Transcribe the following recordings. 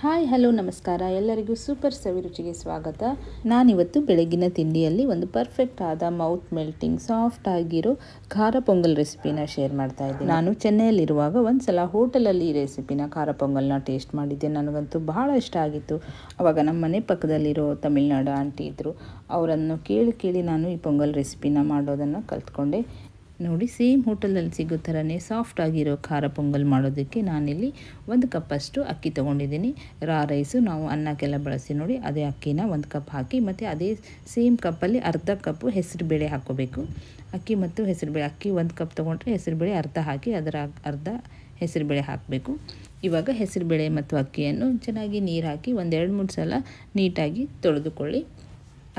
hi hello ನಮಸ್ಕಾರ ಎಲ್ಲರಿಗೂ super ಸವಿ ರುಚಿಗೆ ಸ್ವಾಗತ ನಾನಿವತ್ತು ಬೆಳಗಿನ ತಿಂಡಿಯಲ್ಲಿ ಒಂದು ಪರ್ಫೆಕ್ಟ್ ಆದ ಮೌತ್ ಮೆಲ್ಟಿಂಗ್ ಸಾಫ್ಟ್ ಆಗಿರೋ ಖಾರ ಪೊಂಗಲ್ ರೆಸಿಪಿನ ಶೇರ್ ಮಾಡ್ತಾ ಇದ್ದೀನಿ ನಾನು ಚೆನ್ನೈಯಲ್ಲಿರುವಾಗ ಒಂದು ಸಲ ಹೋಟೆಲಲ್ಲಿ ಈ ರೆಸಿಪಿನ ಖಾರ ಪೊಂಗಲ್ನ ಟೇಸ್ಟ್ ಮಾಡಿದ್ದೆ ನನಗಂತೂ ಬಹಳ ಇಷ್ಟ ಆಗಿತ್ತು ಆವಾಗ ನಮ್ಮ ಮನೆ ಪಕ್ಕದಲ್ಲಿರೋ ತಮಿಳ್ನಾಡು ಆಂಟಿ ಇದ್ದರು ಅವರನ್ನು ಕೇಳಿ ಕೇಳಿ ನಾನು ಈ ಪೊಂಗಲ್ ರೆಸಿಪಿನ ಮಾಡೋದನ್ನು ಕಲ್ತ್ಕೊಂಡೆ ನೋಡಿ ಸೇಮ್ ಹೋಟೆಲಲ್ಲಿ ಸಿಗೋ ಥರನೇ ಸಾಫ್ಟಾಗಿರೋ ಖಾರ ಪೊಂಗಲ್ ಮಾಡೋದಕ್ಕೆ ನಾನಿಲ್ಲಿ ಒಂದು ಕಪ್ಪಷ್ಟು ಅಕ್ಕಿ ತೊಗೊಂಡಿದ್ದೀನಿ ರಾ ರೈಸು ನಾವು ಅನ್ನಕ್ಕೆಲ್ಲ ಬಳಸಿ ನೋಡಿ ಅದೇ ಅಕ್ಕಿನ ಒಂದು ಕಪ್ ಹಾಕಿ ಮತ್ತು ಅದೇ ಸೇಮ್ ಕಪ್ಪಲ್ಲಿ ಅರ್ಧ ಕಪ್ಪು ಹೆಸರು ಬೇಳೆ ಹಾಕೋಬೇಕು ಅಕ್ಕಿ ಮತ್ತು ಹೆಸರು ಬೇಳೆ ಅಕ್ಕಿ ಒಂದು ಕಪ್ ತೊಗೊಂಡ್ರೆ ಹೆಸರು ಬೇಳೆ ಅರ್ಧ ಹಾಕಿ ಅದರ ಅರ್ಧ ಹೆಸರು ಬೇಳೆ ಹಾಕಬೇಕು ಇವಾಗ ಹೆಸರು ಬೇಳೆ ಮತ್ತು ಅಕ್ಕಿಯನ್ನು ಚೆನ್ನಾಗಿ ನೀರು ಹಾಕಿ ಒಂದೆರಡು ಮೂರು ಸಲ ನೀಟಾಗಿ ತೊಳೆದುಕೊಳ್ಳಿ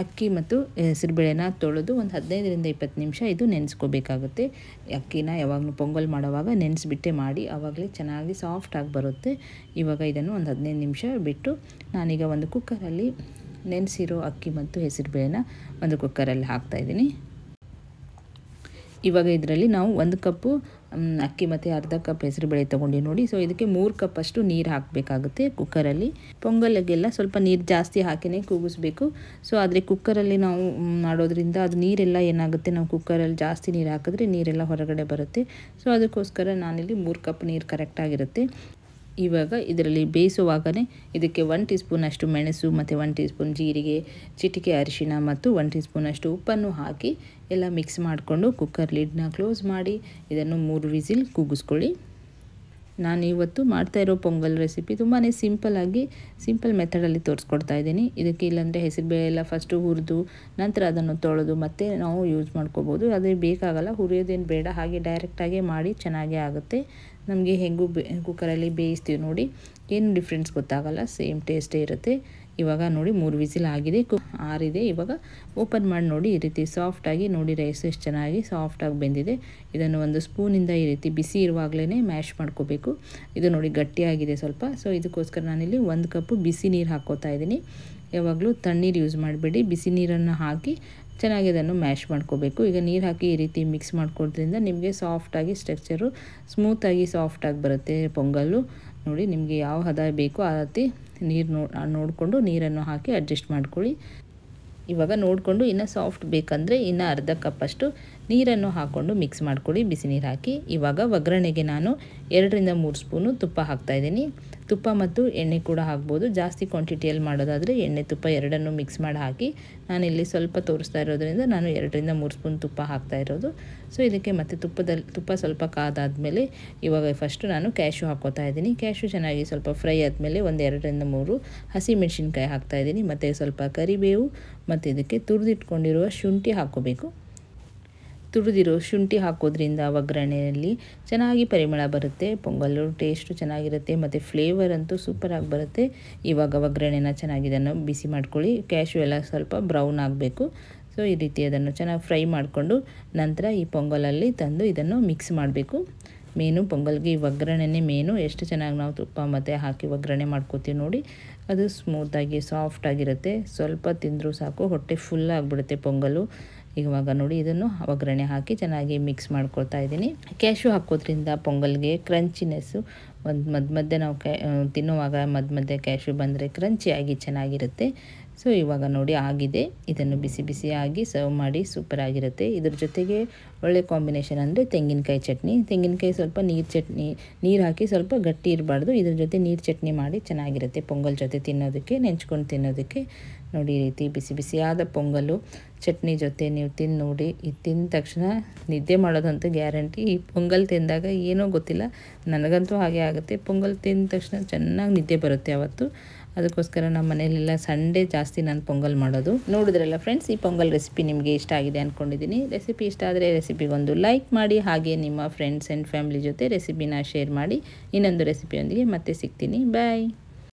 ಅಕ್ಕಿ ಮತ್ತು ಹೆಸರುಬೇಳೆನ ತೊಳೆದು ಒಂದು ಹದಿನೈದರಿಂದ ಇಪ್ಪತ್ತು ನಿಮಿಷ ಇದು ನೆನೆಸ್ಕೋಬೇಕಾಗುತ್ತೆ ಅಕ್ಕಿನ ಯಾವಾಗಲೂ ಪೊಂಗಲ್ ಮಾಡುವಾಗ ನೆನೆಸ್ಬಿಟ್ಟೆ ಮಾಡಿ ಆವಾಗಲೇ ಚೆನ್ನಾಗಿ ಸಾಫ್ಟಾಗಿ ಬರುತ್ತೆ ಇವಾಗ ಇದನ್ನು ಒಂದು ಹದಿನೈದು ನಿಮಿಷ ಬಿಟ್ಟು ನಾನೀಗ ಒಂದು ಕುಕ್ಕರಲ್ಲಿ ನೆನೆಸಿರೋ ಅಕ್ಕಿ ಮತ್ತು ಹೆಸರುಬೇಳೆನ ಒಂದು ಕುಕ್ಕರಲ್ಲಿ ಹಾಕ್ತಾಯಿದ್ದೀನಿ ಇವಾಗ ಇದರಲ್ಲಿ ನಾವು ಒಂದು ಕಪ್ಪು ಅಕ್ಕಿ ಮತ್ತು ಅರ್ಧ ಕಪ್ ಹೆಸರುಬೇಳೆ ತೊಗೊಂಡು ನೋಡಿ ಸೊ ಇದಕ್ಕೆ ಮೂರು ಕಪ್ಪಷ್ಟು ನೀರು ಹಾಕಬೇಕಾಗುತ್ತೆ ಕುಕ್ಕರಲ್ಲಿ ಪೊಂಗಲ್ಗೆಲ್ಲ ಸ್ವಲ್ಪ ನೀರು ಜಾಸ್ತಿ ಹಾಕಿನೇ ಕೂಗಿಸ್ಬೇಕು ಸೊ ಆದರೆ ಕುಕ್ಕರಲ್ಲಿ ನಾವು ಮಾಡೋದ್ರಿಂದ ಅದು ನೀರೆಲ್ಲ ಏನಾಗುತ್ತೆ ನಾವು ಕುಕ್ಕರಲ್ಲಿ ಜಾಸ್ತಿ ನೀರು ಹಾಕಿದ್ರೆ ನೀರೆಲ್ಲ ಹೊರಗಡೆ ಬರುತ್ತೆ ಸೊ ಅದಕ್ಕೋಸ್ಕರ ನಾನಿಲ್ಲಿ ಮೂರು ಕಪ್ ನೀರು ಕರೆಕ್ಟಾಗಿರುತ್ತೆ ಇವಾಗ ಇದರಲ್ಲಿ ಬೇಯಿಸುವಾಗಲೇ ಇದಕ್ಕೆ ಒನ್ ಟೀ ಸ್ಪೂನಷ್ಟು ಮೆಣಸು ಮತ್ತು ಒನ್ ಟೀ ಸ್ಪೂನ್ ಜೀರಿಗೆ ಚಿಟಿಕೆ ಅರಿಶಿನ ಮತ್ತು ಒನ್ ಟೀ ಸ್ಪೂನಷ್ಟು ಉಪ್ಪನ್ನು ಹಾಕಿ ಎಲ್ಲ ಮಿಕ್ಸ್ ಮಾಡಿಕೊಂಡು ಕುಕ್ಕರ್ ಲಿಡ್ನ ಕ್ಲೋಸ್ ಮಾಡಿ ಇದನ್ನು ಮೂರು ವಿಸಿಲ್ ಕೂಗಿಸ್ಕೊಳ್ಳಿ ನಾನು ಇವತ್ತು ಮಾಡ್ತಾ ಇರೋ ಪೊಂಗಲ್ ರೆಸಿಪಿ ತುಂಬಾ ಸಿಂಪಲ್ಲಾಗಿ ಸಿಂಪಲ್ ಮೆಥಡಲ್ಲಿ ತೋರಿಸ್ಕೊಡ್ತಾ ಇದ್ದೀನಿ ಇದಕ್ಕೆ ಇಲ್ಲಾಂದರೆ ಹೆಸರುಬೇಳೆ ಎಲ್ಲ ಫಸ್ಟು ಹುರಿದು ನಂತರ ಅದನ್ನು ತೊಳೆದು ಮತ್ತೆ ನಾವು ಯೂಸ್ ಮಾಡ್ಕೋಬೋದು ಅದೇ ಬೇಕಾಗಲ್ಲ ಹುರಿಯೋದೇನು ಬೇಡ ಹಾಗೆ ಡೈರೆಕ್ಟಾಗೇ ಮಾಡಿ ಚೆನ್ನಾಗೇ ಆಗುತ್ತೆ ನಮಗೆ ಹೆಂಗೂ ಕುಕ್ಕರಲ್ಲಿ ಬೇಯಿಸ್ತೀವಿ ನೋಡಿ ಏನು ಡಿಫ್ರೆನ್ಸ್ ಗೊತ್ತಾಗಲ್ಲ ಸೇಮ್ ಟೇಸ್ಟೇ ಇರುತ್ತೆ ಇವಾಗ ನೋಡಿ ಮೂರು ವಿಸಿಲ್ ಆಗಿದೆ ಕು ಆರಿದೆ ಇವಾಗ ಓಪನ್ ಮಾಡಿ ನೋಡಿ ಈ ರೀತಿ ಸಾಫ್ಟಾಗಿ ನೋಡಿ ರೈಸ್ ಎಷ್ಟು ಚೆನ್ನಾಗಿ ಸಾಫ್ಟಾಗಿ ಬೆಂದಿದೆ ಇದನ್ನು ಒಂದು ಸ್ಪೂನಿಂದ ಈ ರೀತಿ ಬಿಸಿ ಇರುವಾಗಲೇ ಮ್ಯಾಶ್ ಮಾಡ್ಕೋಬೇಕು ಇದು ನೋಡಿ ಗಟ್ಟಿಯಾಗಿದೆ ಸ್ವಲ್ಪ ಸೊ ಇದಕ್ಕೋಸ್ಕರ ನಾನಿಲ್ಲಿ ಒಂದು ಕಪ್ಪು ಬಿಸಿ ನೀರು ಹಾಕೋತಾ ಇದ್ದೀನಿ ಯಾವಾಗಲೂ ತಣ್ಣೀರು ಯೂಸ್ ಮಾಡಬೇಡಿ ಬಿಸಿ ನೀರನ್ನು ಹಾಕಿ ಚೆನ್ನಾಗಿ ಇದನ್ನು ಮ್ಯಾಶ್ ಮಾಡ್ಕೋಬೇಕು ಈಗ ನೀರು ಹಾಕಿ ಈ ರೀತಿ ಮಿಕ್ಸ್ ಮಾಡ್ಕೊಡೋದ್ರಿಂದ ನಿಮಗೆ ಸಾಫ್ಟಾಗಿ ಸ್ಟ್ರಕ್ಚರು ಸ್ಮೂತಾಗಿ ಸಾಫ್ಟಾಗಿ ಬರುತ್ತೆ ಪೊಂಗಲ್ಲು ನೋಡಿ ನಿಮಗೆ ಯಾವ ಹದ ಬೇಕೋ ಆ ರೀತಿ ನೀರು ನೋ ನೋಡಿಕೊಂಡು ನೀರನ್ನು ಹಾಕಿ ಅಡ್ಜಸ್ಟ್ ಮಾಡ್ಕೊಳ್ಳಿ ಇವಾಗ ನೋಡಿಕೊಂಡು ಇನ್ನು ಸಾಫ್ಟ್ ಬೇಕಂದರೆ ಇನ್ನು ಅರ್ಧ ಕಪ್ಪಷ್ಟು ನೀರನ್ನು ಹಾಕ್ಕೊಂಡು ಮಿಕ್ಸ್ ಮಾಡ್ಕೊಳ್ಳಿ ಬಿಸಿ ನೀರು ಹಾಕಿ ಇವಾಗ ಒಗ್ಗರಣೆಗೆ ನಾನು ಎರಡರಿಂದ ಮೂರು ಸ್ಪೂನು ತುಪ್ಪ ಹಾಕ್ತಾಯಿದ್ದೀನಿ ತುಪ್ಪ ಮತ್ತು ಎಣ್ಣೆ ಕೂಡ ಹಾಕ್ಬೋದು ಜಾಸ್ತಿ ಕ್ವಾಂಟಿಟಿಯಲ್ಲಿ ಮಾಡೋದಾದರೆ ಎಣ್ಣೆ ತುಪ್ಪ ಎರಡನ್ನೂ ಮಿಕ್ಸ್ ಮಾಡಿ ಹಾಕಿ ನಾನಿಲ್ಲಿ ಸ್ವಲ್ಪ ತೋರಿಸ್ತಾ ಇರೋದ್ರಿಂದ ನಾನು ಎರಡರಿಂದ ಮೂರು ಸ್ಪೂನ್ ತುಪ್ಪ ಹಾಕ್ತಾ ಇರೋದು ಸೊ ಇದಕ್ಕೆ ಮತ್ತೆ ತುಪ್ಪದಲ್ಲಿ ತುಪ್ಪ ಸ್ವಲ್ಪ ಕಾದಾದಮೇಲೆ ಇವಾಗ ಫಸ್ಟು ನಾನು ಕ್ಯಾಶು ಹಾಕೋತಾ ಇದ್ದೀನಿ ಕ್ಯಾಶು ಚೆನ್ನಾಗಿ ಸ್ವಲ್ಪ ಫ್ರೈ ಆದಮೇಲೆ ಒಂದು ಎರಡರಿಂದ ಮೂರು ಹಸಿ ಹಾಕ್ತಾ ಹಾಕ್ತಾಯಿದ್ದೀನಿ ಮತ್ತು ಸ್ವಲ್ಪ ಕರಿಬೇವು ಮತ್ತು ಇದಕ್ಕೆ ತುರಿದಿಟ್ಕೊಂಡಿರುವ ಶುಂಠಿ ಹಾಕೋಬೇಕು ತುರಿದಿರೋ ಶುಂಠಿ ಹಾಕೋದ್ರಿಂದ ಒಗ್ಗರಣೆಯಲ್ಲಿ ಚೆನ್ನಾಗಿ ಪರಿಮಳ ಬರುತ್ತೆ ಪೊಂಗಲ್ಲು ಟೇಸ್ಟು ಚೆನ್ನಾಗಿರುತ್ತೆ ಮತ್ತು ಫ್ಲೇವರ್ ಅಂತೂ ಸೂಪರಾಗಿ ಬರುತ್ತೆ ಇವಾಗ ಒಗ್ಗರಣೆನ ಚೆನ್ನಾಗಿ ಇದನ್ನು ಬಿಸಿ ಮಾಡ್ಕೊಳ್ಳಿ ಕ್ಯಾಶು ಎಲ್ಲ ಸ್ವಲ್ಪ ಬ್ರೌನ್ ಆಗಬೇಕು ಸೊ ಈ ರೀತಿ ಅದನ್ನು ಚೆನ್ನಾಗಿ ಫ್ರೈ ಮಾಡಿಕೊಂಡು ನಂತರ ಈ ಪೊಂಗಲಲ್ಲಿ ತಂದು ಇದನ್ನು ಮಿಕ್ಸ್ ಮಾಡಬೇಕು ಮೇನು ಪೊಂಗಲ್ಗೆ ಈ ಒಗ್ಗರಣೆನೇ ಮೇನು ಎಷ್ಟು ಚೆನ್ನಾಗಿ ನಾವು ತುಪ್ಪ ಮತ್ತು ಹಾಕಿ ಒಗ್ಗರಣೆ ಮಾಡ್ಕೋತೀವಿ ನೋಡಿ ಅದು ಸ್ಮೂತಾಗಿ ಸಾಫ್ಟಾಗಿರುತ್ತೆ ಸ್ವಲ್ಪ ತಿಂದರೂ ಸಾಕು ಹೊಟ್ಟೆ ಫುಲ್ ಆಗಿಬಿಡುತ್ತೆ ಪೊಂಗಲು ಇವಾಗ ನೋಡಿ ಇದನ್ನು ಒಗ್ಗರಣೆ ಹಾಕಿ ಚೆನ್ನಾಗಿ ಮಿಕ್ಸ್ ಮಾಡ್ಕೊಳ್ತಾ ಇದ್ದೀನಿ ಕ್ಯಾಶು ಹಾಕೋದ್ರಿಂದ ಪೊಂಗಲ್ಗೆ ಕ್ರಂಚಿನೆಸ್ಸು ಒಂದು ಮಧ್ಯ ಮಧ್ಯೆ ನಾವು ಕ್ಯಾ ತಿನ್ನುವಾಗ ಮಧ್ಯ ಮಧ್ಯೆ ಕ್ಯಾಶು ಬಂದರೆ ಕ್ರಂಚಿಯಾಗಿ ಚೆನ್ನಾಗಿರುತ್ತೆ ಸೊ ಇವಾಗ ನೋಡಿ ಆಗಿದೆ ಇದನ್ನು ಬಿಸಿ ಬಿಸಿಯಾಗಿ ಸರ್ವ್ ಮಾಡಿ ಸೂಪರಾಗಿರುತ್ತೆ ಇದ್ರ ಜೊತೆಗೆ ಒಳ್ಳೆ ಕಾಂಬಿನೇಷನ್ ಅಂದರೆ ತೆಂಗಿನಕಾಯಿ ಚಟ್ನಿ ತೆಂಗಿನಕಾಯಿ ಸ್ವಲ್ಪ ನೀರು ಚಟ್ನಿ ನೀರು ಹಾಕಿ ಸ್ವಲ್ಪ ಗಟ್ಟಿ ಇರಬಾರ್ದು ಇದ್ರ ಜೊತೆ ನೀರು ಚಟ್ನಿ ಮಾಡಿ ಚೆನ್ನಾಗಿರುತ್ತೆ ಪೊಂಗಲ್ ಜೊತೆ ತಿನ್ನೋದಕ್ಕೆ ನೆಂಚ್ಕೊಂಡು ತಿನ್ನೋದಕ್ಕೆ ನೋಡಿ ಈ ರೀತಿ ಬಿಸಿ ಬಿಸಿಯಾದ ಪೊಂಗಲು ಚಟ್ನಿ ಜೊತೆ ನೀವು ತಿಂದು ನೋಡಿ ಇದು ತಿಂದ ತಕ್ಷಣ ನಿದ್ದೆ ಮಾಡೋದಂತೂ ಗ್ಯಾರಂಟಿ ಈ ಪೊಂಗಲ್ ತಿಂದಾಗ ಏನೋ ಗೊತ್ತಿಲ್ಲ ನನಗಂತೂ ಹಾಗೆ ಆಗುತ್ತೆ ಪೊಂಗಲ್ ತಿಂದ ತಕ್ಷಣ ಚೆನ್ನಾಗಿ ನಿದ್ದೆ ಬರುತ್ತೆ ಅವತ್ತು ಅದಕ್ಕೋಸ್ಕರ ನಮ್ಮ ಮನೆಯಲ್ಲೆಲ್ಲ ಸಂಡೇ ಜಾಸ್ತಿ ನಾನು ಪೊಂಗಲ್ ಮಾಡೋದು ನೋಡಿದ್ರಲ್ಲ ಫ್ರೆಂಡ್ಸ್ ಈ ಪೊಂಗಲ್ ರೆಸಿಪಿ ನಿಮಗೆ ಇಷ್ಟ ಆಗಿದೆ ಅಂದ್ಕೊಂಡಿದ್ದೀನಿ ರೆಸಿಪಿ ಇಷ್ಟ ಆದರೆ ರೆಸಿಪಿಗೊಂದು ಲೈಕ್ ಮಾಡಿ ಹಾಗೆ ನಿಮ್ಮ ಫ್ರೆಂಡ್ಸ್ ಆ್ಯಂಡ್ ಫ್ಯಾಮಿಲಿ ಜೊತೆ ರೆಸಿಪಿನ ಶೇರ್ ಮಾಡಿ ಇನ್ನೊಂದು ರೆಸಿಪಿಯೊಂದಿಗೆ ಮತ್ತೆ ಸಿಗ್ತೀನಿ ಬಾಯ್